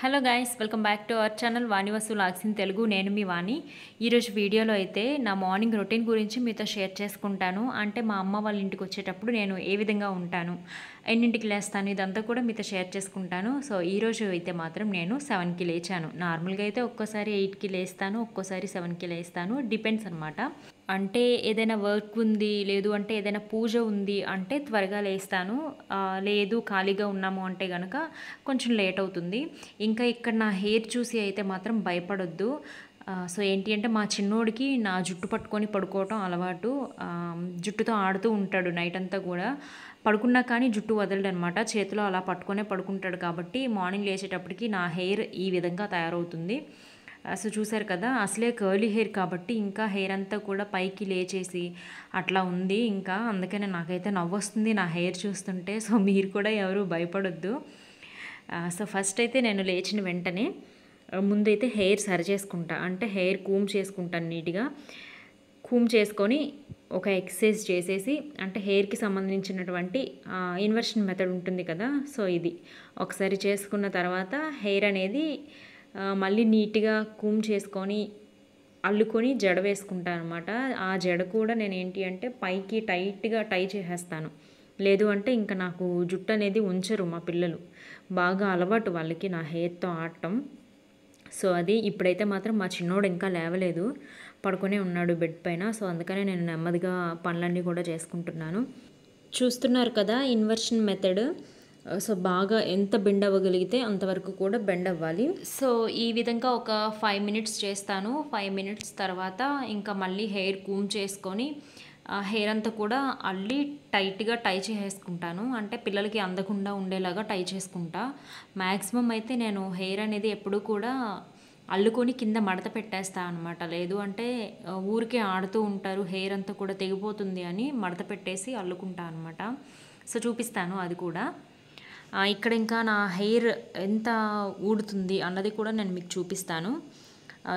hello guys welcome back to our channel Vani వసూలు ఆక్సిన్ తెలుగు నేను మీ వాణి ఈరోజు వీడియోలో అయితే నా మార్నింగ్ రొటీన్ గురించి మీతో షేర్ చేసుకుంటాను అంటే మా అమ్మ వాళ్ళ ఇంటికి వచ్చేటప్పుడు నేను ఏ విధంగా ఉంటాను ఎన్నింటికి లేస్తాను ఇదంతా కూడా మీతో షేర్ చేసుకుంటాను సో ఈరోజు అయితే మాత్రం నేను సెవెన్కి లేచాను నార్మల్గా అయితే ఒక్కోసారి ఎయిట్కి లేస్తాను ఒక్కోసారి సెవెన్కి లేస్తాను డిపెండ్స్ అనమాట అంటే ఏదైనా వర్క్ ఉంది లేదు అంటే ఏదైనా పూజ ఉంది అంటే త్వరగా లేస్తాను లేదు ఖాళీగా ఉన్నాము అంటే కనుక కొంచెం లేట్ అవుతుంది ఇంకా ఇక్కడ నా హెయిర్ చూసి అయితే మాత్రం భయపడొద్దు సో ఏంటి అంటే మా చిన్నోడికి నా జుట్టు పట్టుకొని పడుకోవటం అలవాటు జుట్టుతో ఆడుతూ ఉంటాడు నైట్ అంతా కూడా పడుకున్నా కానీ జుట్టు వదలడు అనమాట చేతిలో అలా పట్టుకొనే పడుకుంటాడు కాబట్టి మార్నింగ్ లేచేటప్పటికి నా హెయిర్ ఈ విధంగా తయారవుతుంది సో చూసారు కదా అసలే కర్లీ హెయిర్ కాబట్టి ఇంకా హెయిర్ అంతా కూడా పైకి లేచేసి అట్లా ఉంది ఇంకా అందుకనే నాకైతే నవ్వొస్తుంది నా హెయిర్ చూస్తుంటే సో మీరు కూడా ఎవరు భయపడొద్దు సో ఫస్ట్ అయితే నేను లేచిన వెంటనే ముందైతే హెయిర్ సరి చేసుకుంటా అంటే హెయిర్ కూమ్ చేసుకుంటాను నీట్గా కూమ్ చేసుకొని ఒక ఎక్సర్సైజ్ చేసేసి అంటే హెయిర్కి సంబంధించినటువంటి ఇన్వర్షన్ మెథడ్ ఉంటుంది కదా సో ఇది ఒకసారి చేసుకున్న తర్వాత హెయిర్ అనేది మళ్ళీ నీట్గా కూమ్ చేసుకొని అల్లుకొని జడ వేసుకుంటాను అనమాట ఆ జడ కూడా నేను ఏంటి అంటే పైకి టైట్గా టై చేసేస్తాను లేదు అంటే ఇంకా నాకు జుట్టు అనేది ఉంచరు మా పిల్లలు బాగా అలవాటు వాళ్ళకి నా హెయిర్తో ఆడటం సో అది ఇప్పుడైతే మాత్రం మా చిన్నోడు ఇంకా లేవలేదు పడుకునే ఉన్నాడు బెడ్ పైన సో అందుకనే నేను నెమ్మదిగా పనులన్నీ కూడా చేసుకుంటున్నాను చూస్తున్నారు కదా ఇన్వర్షన్ మెథడ్ సో బాగా ఎంత బెండ్ అవ్వగలిగితే అంతవరకు కూడా బెండ్ అవ్వాలి సో ఈ విధంగా ఒక ఫైవ్ మినిట్స్ చేస్తాను ఫైవ్ మినిట్స్ తర్వాత ఇంకా మళ్ళీ హెయిర్ కూమ్ చేసుకొని హెయిర్ అంతా కూడా అల్లి టైట్గా టై చేసుకుంటాను అంటే పిల్లలకి అందకుండా ఉండేలాగా టై చేసుకుంటా మ్యాక్సిమం అయితే నేను హెయిర్ అనేది ఎప్పుడూ కూడా అల్లుకొని కింద మడత పెట్టేస్తా అనమాట లేదు అంటే ఊరికే ఆడుతూ ఉంటారు హెయిర్ అంతా కూడా తెగిపోతుంది అని మడత పెట్టేసి అల్లుకుంటా అనమాట సో చూపిస్తాను అది కూడా ఇక్కడ ఇంకా నా హెయిర్ ఎంత ఊడుతుంది అన్నది కూడా నేను మీకు చూపిస్తాను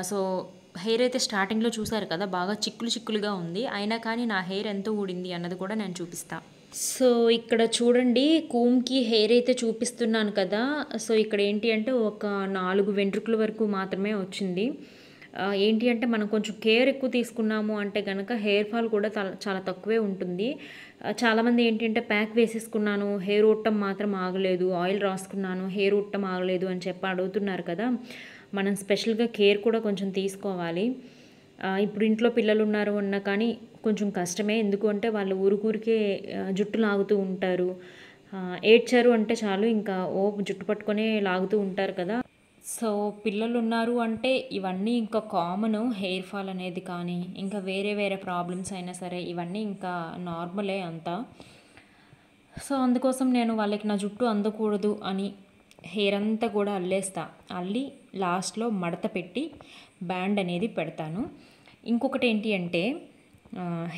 సో హెయిర్ అయితే స్టార్టింగ్లో చూసారు కదా బాగా చిక్కులు చిక్కులుగా ఉంది అయినా కానీ నా హెయిర్ ఎంత ఊడింది అన్నది కూడా నేను చూపిస్తాను సో ఇక్కడ చూడండి కూమ్కి హెయిర్ అయితే చూపిస్తున్నాను కదా సో ఇక్కడ ఏంటి అంటే ఒక నాలుగు వెంట్రుకల వరకు మాత్రమే వచ్చింది ఏంటి అంటే మనం కొంచెం కేర్ ఎక్కువ తీసుకున్నాము అంటే కనుక హెయిర్ ఫాల్ కూడా చాలా తక్కువే ఉంటుంది చాలామంది ఏంటంటే ప్యాక్ వేసేసుకున్నాను హెయిర్ ఉట్టం మాత్రం ఆగలేదు ఆయిల్ రాసుకున్నాను హెయిర్ ఉట్టం ఆగలేదు అని చెప్పి అడుగుతున్నారు కదా మనం స్పెషల్గా కేర్ కూడా కొంచెం తీసుకోవాలి ఇప్పుడు ఇంట్లో పిల్లలు ఉన్నారు ఉన్నా కానీ కొంచెం కష్టమే ఎందుకంటే వాళ్ళు ఊరికూరికే జుట్టు లాగుతూ ఉంటారు ఏడ్చారు అంటే చాలు ఇంకా ఓ జుట్టు పట్టుకొనే లాగుతూ ఉంటారు కదా సో పిల్లలు ఉన్నారు అంటే ఇవన్నీ ఇంకా కామన్ హెయిర్ ఫాల్ అనేది కానీ ఇంకా వేరే వేరే ప్రాబ్లమ్స్ అయినా సరే ఇవన్నీ ఇంకా నార్మలే అంతా సో అందుకోసం నేను వాళ్ళకి నా జుట్టు అందకూడదు అని హెయిర్ అంతా కూడా అల్లేస్తా అల్లి లాస్ట్లో మడత పెట్టి బ్యాండ్ అనేది పెడతాను ఇంకొకటి ఏంటి అంటే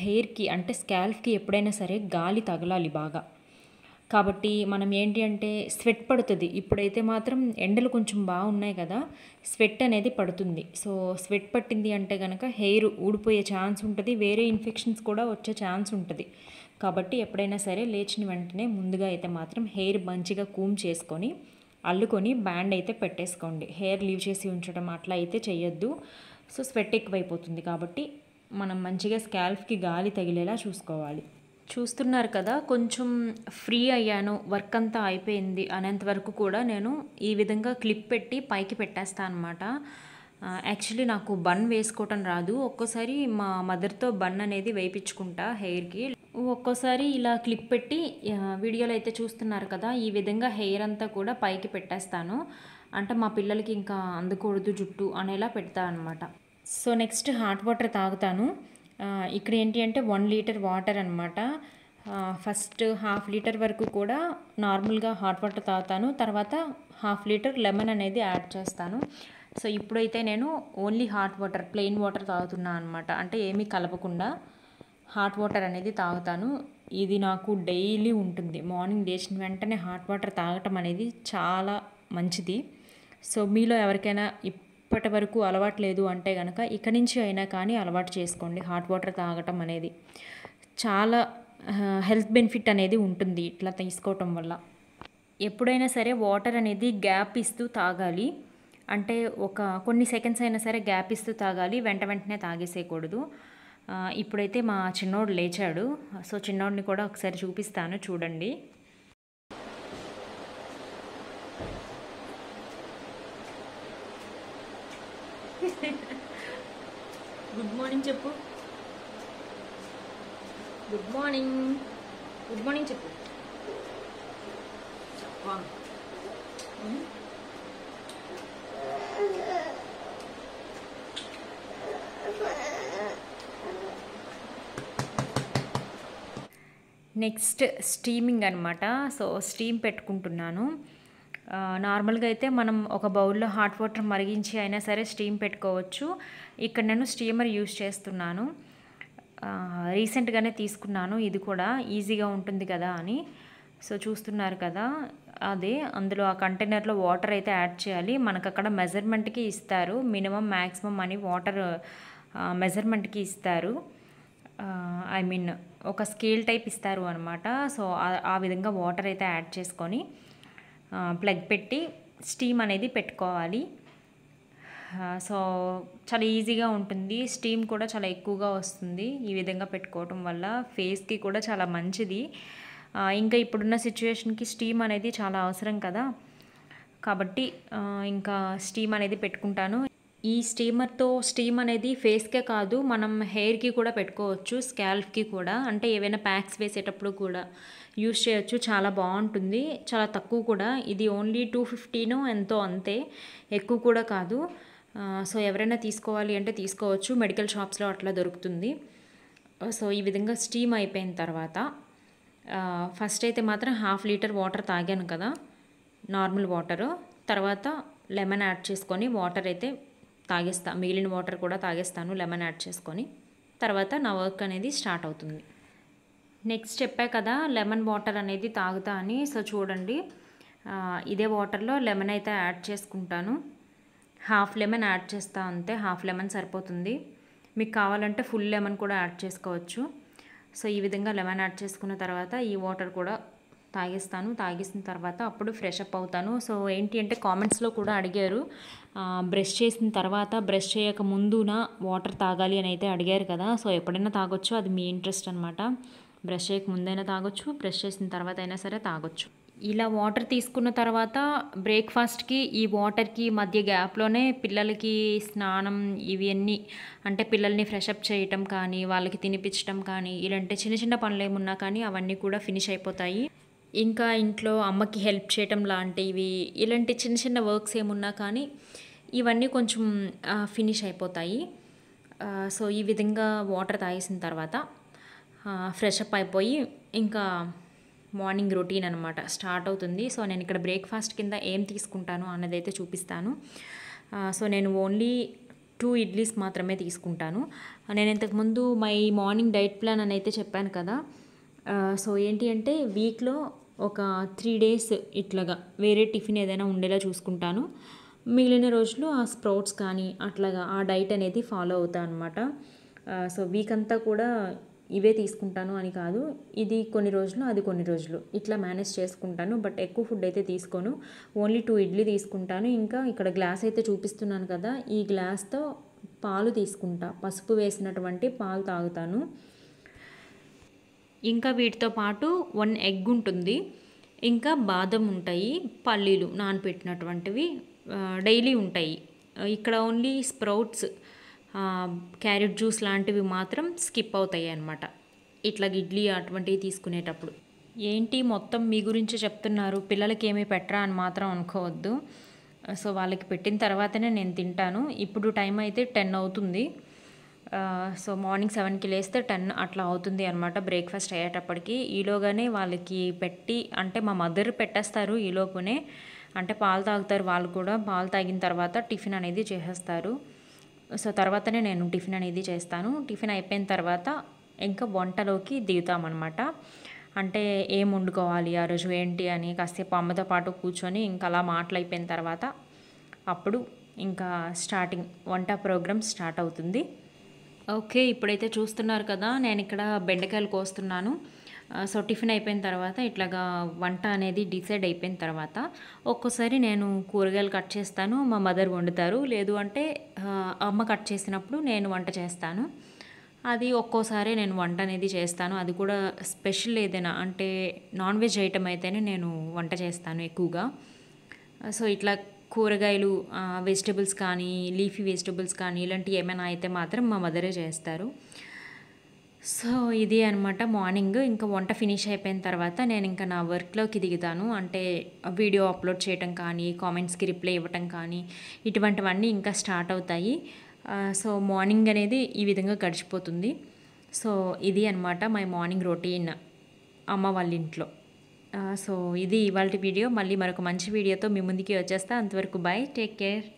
హెయిర్కి అంటే స్కాల్ఫ్కి ఎప్పుడైనా సరే గాలి తగలాలి బాగా కాబట్టి మనం ఏంటి అంటే స్వెట్ పడుతుంది ఇప్పుడైతే మాత్రం ఎండలు కొంచెం బాగున్నాయి కదా స్వెట్ అనేది పడుతుంది సో స్వెట్ పట్టింది అంటే కనుక హెయిర్ ఊడిపోయే ఛాన్స్ ఉంటుంది వేరే ఇన్ఫెక్షన్స్ కూడా వచ్చే ఛాన్స్ ఉంటుంది కాబట్టి ఎప్పుడైనా సరే లేచిన వెంటనే ముందుగా అయితే మాత్రం హెయిర్ మంచిగా కూమ్ చేసుకొని అల్లుకొని బ్యాండ్ అయితే పెట్టేసుకోండి హెయిర్ లీవ్ చేసి ఉంచడం అట్లా అయితే చేయొద్దు సో స్వెట్ ఎక్కువైపోతుంది కాబట్టి మనం మంచిగా స్కాల్ఫ్కి గాలి తగిలేలా చూసుకోవాలి చూస్తున్నారు కదా కొంచెం ఫ్రీ అయ్యాను వర్క్ అంతా అయిపోయింది అనేంత వరకు కూడా నేను ఈ విధంగా క్లిప్ పెట్టి పైకి పెట్టేస్తాను అనమాట యాక్చువల్లీ నాకు బన్ వేసుకోవటం రాదు ఒక్కోసారి మా మదర్తో బన్ అనేది వేయించుకుంటా హెయిర్కి ఒక్కోసారి ఇలా క్లిప్ పెట్టి వీడియోలో అయితే చూస్తున్నారు కదా ఈ విధంగా హెయిర్ అంతా కూడా పైకి పెట్టేస్తాను అంటే మా పిల్లలకి ఇంకా అందకూడదు జుట్టు అనేలా పెడతా అనమాట సో నెక్స్ట్ హాట్ వాటర్ తాగుతాను ఇక్కడ ఏంటి అంటే వన్ లీటర్ వాటర్ అనమాట ఫస్ట్ హాఫ్ లీటర్ వరకు కూడా నార్మల్గా హాట్ వాటర్ తాగుతాను తర్వాత హాఫ్ లీటర్ లెమన్ అనేది యాడ్ చేస్తాను సో ఇప్పుడైతే నేను only hot water plain water తాగుతున్నా అనమాట అంటే ఏమీ కలపకుండా హాట్ వాటర్ అనేది తాగుతాను ఇది నాకు డైలీ ఉంటుంది మార్నింగ్ లేచిన వెంటనే హాట్ వాటర్ తాగటం అనేది చాలా మంచిది సో మీలో ఎవరికైనా ఇప్పటి వరకు అలవాట్లేదు అంటే కనుక ఇక నుంచి అయినా కానీ అలవాటు చేసుకోండి హాట్ వాటర్ తాగటం అనేది చాలా హెల్త్ బెనిఫిట్ అనేది ఉంటుంది ఇట్లా తీసుకోవటం వల్ల ఎప్పుడైనా సరే వాటర్ అనేది గ్యాప్ ఇస్తూ తాగాలి అంటే ఒక కొన్ని సెకండ్స్ అయినా సరే గ్యాప్ ఇస్తూ తాగాలి వెంట వెంటనే తాగేసేయకూడదు ఇప్పుడైతే మా చిన్నోడు లేచాడు సో చిన్నోడిని కూడా ఒకసారి చూపిస్తాను చూడండి మార్నింగ్ చెప్పు గుడ్ మార్నింగ్ గుడ్ మార్నింగ్ చెప్పు నెక్స్ట్ స్టీమింగ్ అనమాట సో స్టీమ్ పెట్టుకుంటున్నాను నార్మల్గా అయితే మనం ఒక బౌల్లో హాట్ వాటర్ మరిగించి అయినా సరే స్టీమ్ పెట్టుకోవచ్చు ఇక్కడ నేను స్టీమర్ యూజ్ చేస్తున్నాను రీసెంట్గానే తీసుకున్నాను ఇది కూడా ఈజీగా ఉంటుంది కదా అని సో చూస్తున్నారు కదా అదే అందులో ఆ కంటైనర్లో వాటర్ అయితే యాడ్ చేయాలి మనకు అక్కడ మెజర్మెంట్కి ఇస్తారు మినిమం మ్యాక్సిమం అని వాటర్ మెజర్మెంట్కి ఇస్తారు ఐ మీన్ ఒక స్కేల్ టైప్ ఇస్తారు అనమాట సో ఆ విధంగా వాటర్ అయితే యాడ్ చేసుకొని ప్లగ్ పెట్టి స్టీమ్ అనేది పెట్టుకోవాలి సో చాలా ఈజీగా ఉంటుంది స్టీమ్ కూడా చాలా ఎక్కువగా వస్తుంది ఈ విధంగా పెట్టుకోవటం వల్ల ఫేస్కి కూడా చాలా మంచిది ఇంకా ఇప్పుడున్న సిచ్యువేషన్కి స్టీమ్ అనేది చాలా అవసరం కదా కాబట్టి ఇంకా స్టీమ్ అనేది పెట్టుకుంటాను ఈ స్టీమర్తో స్టీమ్ అనేది ఫేస్కే కాదు మనం హెయిర్కి కూడా పెట్టుకోవచ్చు స్కాల్ఫ్కి కూడా అంటే ఏవైనా ప్యాక్స్ వేసేటప్పుడు కూడా యూస్ చేయొచ్చు చాలా బాగుంటుంది చాలా తక్కువ కూడా ఇది ఓన్లీ టూ ఫిఫ్టీను ఎంతో అంతే ఎక్కువ కూడా కాదు సో ఎవరైనా తీసుకోవాలి అంటే తీసుకోవచ్చు మెడికల్ షాప్స్లో అట్లా దొరుకుతుంది సో ఈ విధంగా స్టీమ్ అయిపోయిన తర్వాత ఫస్ట్ అయితే మాత్రం హాఫ్ లీటర్ వాటర్ తాగాను కదా నార్మల్ వాటరు తర్వాత లెమన్ యాడ్ చేసుకొని వాటర్ అయితే తాగేస్తా మిగిలిన వాటర్ కూడా తాగేస్తాను లెమన్ యాడ్ చేసుకొని తర్వాత నా వర్క్ అనేది స్టార్ట్ అవుతుంది నెక్స్ట్ చెప్పా కదా లెమన్ వాటర్ అనేది తాగుతా అని సో చూడండి ఇదే వాటర్లో లెమన్ అయితే యాడ్ చేసుకుంటాను హాఫ్ లెమన్ యాడ్ చేస్తా అంతే హాఫ్ లెమన్ సరిపోతుంది మీకు కావాలంటే ఫుల్ లెమన్ కూడా యాడ్ చేసుకోవచ్చు సో ఈ విధంగా లెమన్ యాడ్ చేసుకున్న తర్వాత ఈ వాటర్ కూడా తాగేస్తాను తాగేసిన తర్వాత అప్పుడు ఫ్రెష్ అప్ అవుతాను సో ఏంటి అంటే కామెంట్స్లో కూడా అడిగారు బ్రష్ చేసిన తర్వాత బ్రష్ చేయక ముందున వాటర్ తాగాలి అని అయితే అడిగారు కదా సో ఎప్పుడైనా తాగొచ్చు అది మీ ఇంట్రెస్ట్ అనమాట బ్రష్ చేయక ముందైనా తాగొచ్చు బ్రష్ చేసిన తర్వాత అయినా సరే తాగొచ్చు ఇలా వాటర్ తీసుకున్న తర్వాత బ్రేక్ఫాస్ట్కి ఈ వాటర్కి మధ్య గ్యాప్లోనే పిల్లలకి స్నానం ఇవన్నీ అంటే పిల్లల్ని ఫ్రెషప్ చేయటం కానీ వాళ్ళకి తినిపించడం కానీ ఇలాంటి చిన్న చిన్న పనులు ఏమున్నా కానీ అవన్నీ కూడా ఫినిష్ అయిపోతాయి ఇంకా ఇంట్లో అమ్మకి హెల్ప్ చేయటం లాంటివి ఇలాంటి చిన్న చిన్న వర్క్స్ ఏమున్నా కానీ ఇవన్నీ కొంచెం ఫినిష్ అయిపోతాయి సో ఈ విధంగా వాటర్ తాగేసిన తర్వాత ఫ్రెష్ అప్ అయిపోయి ఇంకా మార్నింగ్ రొటీన్ అనమాట స్టార్ట్ అవుతుంది సో నేను ఇక్కడ బ్రేక్ఫాస్ట్ కింద ఏం తీసుకుంటాను అన్నది అయితే చూపిస్తాను సో నేను ఓన్లీ టూ ఇడ్లీస్ మాత్రమే తీసుకుంటాను నేను ఇంతకుముందు మై మార్నింగ్ డైట్ ప్లాన్ అని అయితే చెప్పాను కదా సో ఏంటి అంటే వీక్లో ఒక త్రీ డేస్ ఇట్లాగా వేరే టిఫిన్ ఏదైనా ఉండేలా చూసుకుంటాను మిగిలిన రోజులు ఆ స్ప్రౌట్స్ కానీ అట్లాగా ఆ డైట్ అనేది ఫాలో అవుతా అనమాట సో వీక్ అంతా కూడా ఇవే తీసుకుంటాను అని కాదు ఇది కొన్ని రోజులు అది కొన్ని రోజులు ఇట్లా మేనేజ్ చేసుకుంటాను బట్ ఎక్కువ ఫుడ్ అయితే తీసుకోను ఓన్లీ టూ ఇడ్లీ తీసుకుంటాను ఇంకా ఇక్కడ గ్లాస్ అయితే చూపిస్తున్నాను కదా ఈ గ్లాస్తో పాలు తీసుకుంటా పసుపు వేసినటువంటి పాలు తాగుతాను ఇంకా వీటితో పాటు వన్ ఎగ్ ఉంటుంది ఇంకా బాదం ఉంటాయి పల్లీలు నానపెట్టినటువంటివి డైలీ ఉంటాయి ఇక్కడ ఓన్లీ స్ప్రౌట్స్ క్యారెట్ జ్యూస్ లాంటివి మాత్రం స్కిప్ అవుతాయి అన్నమాట ఇట్లా ఇడ్లీ అటువంటివి తీసుకునేటప్పుడు ఏంటి మొత్తం మీ గురించి చెప్తున్నారు పిల్లలకి ఏమీ పెట్టరా అని మాత్రం అనుకోవద్దు సో వాళ్ళకి పెట్టిన తర్వాతనే నేను తింటాను ఇప్పుడు టైం అయితే టెన్ అవుతుంది సో మార్నింగ్ సెవెన్కి లేస్తే టెన్ అట్లా అవుతుంది అనమాట బ్రేక్ఫాస్ట్ అయ్యేటప్పటికి ఈలోగానే వాళ్ళకి పెట్టి అంటే మా మదర్ పెట్టేస్తారు ఈలోపునే అంటే పాలు తాగుతారు వాళ్ళు కూడా పాలు తాగిన తర్వాత టిఫిన్ అనేది చేసేస్తారు సో తర్వాతనే నేను టిఫిన్ అనేది చేస్తాను టిఫిన్ అయిపోయిన తర్వాత ఇంకా వంటలోకి దిగుతామన్నమాట అంటే ఏం వండుకోవాలి ఆ రోజు ఏంటి అని కాసేపు అమ్మతో పాటు కూర్చొని ఇంకా అలా మాటలైపోయిన తర్వాత అప్పుడు ఇంకా స్టార్టింగ్ వంట ప్రోగ్రామ్ స్టార్ట్ అవుతుంది ఓకే ఇప్పుడైతే చూస్తున్నారు కదా నేను ఇక్కడ బెండకాయలు కోస్తున్నాను సో టిఫిన్ అయిపోయిన తర్వాత ఇట్లాగా వంట అనేది డిసైడ్ అయిపోయిన తర్వాత ఒక్కోసారి నేను కూరగాయలు కట్ చేస్తాను మా మదర్ వండుతారు లేదు అంటే అమ్మ కట్ చేసినప్పుడు నేను వంట చేస్తాను అది ఒక్కోసారి నేను వంట అనేది చేస్తాను అది కూడా స్పెషల్ ఏదైనా అంటే నాన్ వెజ్ ఐటమ్ అయితేనే నేను వంట చేస్తాను ఎక్కువగా సో ఇట్లా కూరగాయలు వెజిటబుల్స్ కానీ లీఫీ వెజిటబుల్స్ కానీ ఇలాంటివి ఏమైనా అయితే మాత్రం మా మదరే చేస్తారు సో ఇది అనమాట మార్నింగ్ ఇంకా వంట ఫినిష్ అయిపోయిన తర్వాత నేను ఇంకా నా వర్క్లోకి దిగుతాను అంటే వీడియో అప్లోడ్ చేయటం కానీ కామెంట్స్కి రిప్లై ఇవ్వటం కానీ ఇటువంటివన్నీ ఇంకా స్టార్ట్ అవుతాయి సో మార్నింగ్ అనేది ఈ విధంగా గడిచిపోతుంది సో ఇది అనమాట మై మార్నింగ్ రొటీన్ అమ్మ వాళ్ళ ఇంట్లో సో uh, ఇది ఇవాళ వీడియో మళ్ళీ మరొక మంచి వీడియోతో మీ ముందుకి వచ్చేస్తా అంతవరకు బాయ్ టేక్ కేర్